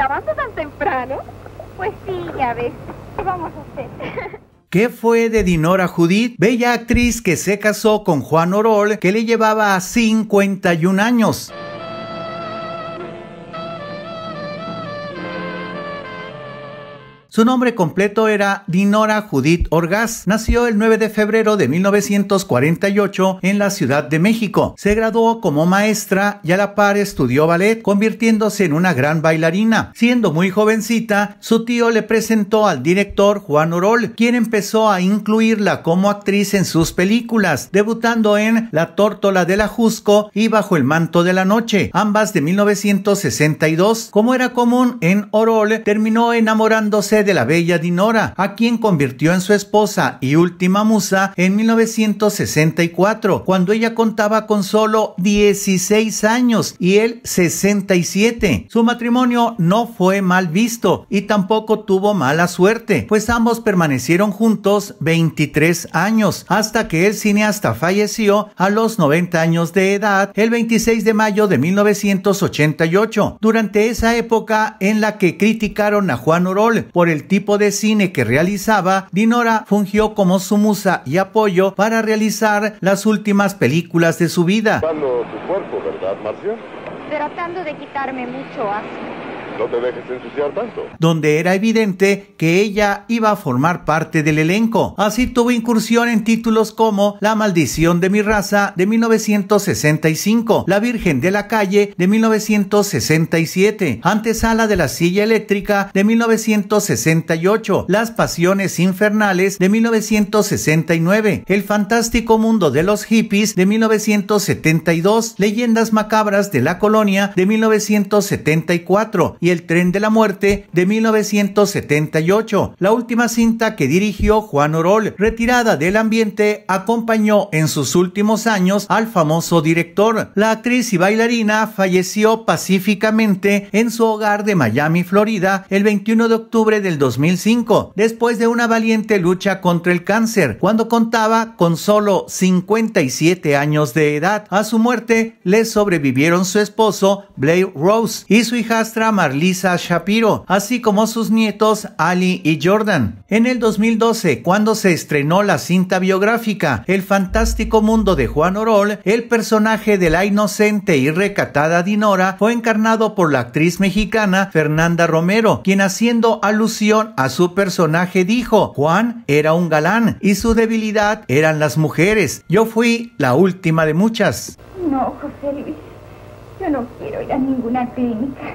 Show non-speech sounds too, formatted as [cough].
lavando tan temprano? Pues sí, ya ves. ¿Qué vamos a hacer? [laughs] ¿Qué fue de Dinora Judith, bella actriz que se casó con Juan Orol, que le llevaba 51 años? Su nombre completo era Dinora Judith Orgaz. Nació el 9 de febrero de 1948 en la Ciudad de México. Se graduó como maestra y a la par estudió ballet, convirtiéndose en una gran bailarina. Siendo muy jovencita, su tío le presentó al director Juan Orol, quien empezó a incluirla como actriz en sus películas, debutando en La Tórtola de Ajusco y Bajo el Manto de la Noche, ambas de 1962. Como era común en Orol, terminó enamorándose de la bella Dinora, a quien convirtió en su esposa y última musa en 1964, cuando ella contaba con solo 16 años y él 67. Su matrimonio no fue mal visto y tampoco tuvo mala suerte, pues ambos permanecieron juntos 23 años, hasta que el cineasta falleció a los 90 años de edad el 26 de mayo de 1988, durante esa época en la que criticaron a Juan Orol por el tipo de cine que realizaba, Dinora fungió como su musa y apoyo para realizar las últimas películas de su vida. Tratando de quitarme mucho asco no te dejes tanto. Donde era evidente que ella iba a formar parte del elenco. Así tuvo incursión en títulos como La maldición de mi raza de 1965, La Virgen de la calle de 1967, Antesala de la silla eléctrica de 1968, Las pasiones infernales de 1969, El fantástico mundo de los hippies de 1972, Leyendas macabras de la colonia de 1974 y el tren de la muerte de 1978, la última cinta que dirigió Juan Orol. Retirada del ambiente, acompañó en sus últimos años al famoso director. La actriz y bailarina falleció pacíficamente en su hogar de Miami, Florida, el 21 de octubre del 2005, después de una valiente lucha contra el cáncer, cuando contaba con solo 57 años de edad. A su muerte le sobrevivieron su esposo, Blair Rose, y su hijastra, Mar Lisa Shapiro, así como sus nietos Ali y Jordan. En el 2012, cuando se estrenó la cinta biográfica El fantástico mundo de Juan Orol, el personaje de la inocente y recatada Dinora fue encarnado por la actriz mexicana Fernanda Romero, quien haciendo alusión a su personaje dijo, Juan era un galán y su debilidad eran las mujeres. Yo fui la última de muchas. No, José Luis, yo no quiero ir a ninguna clínica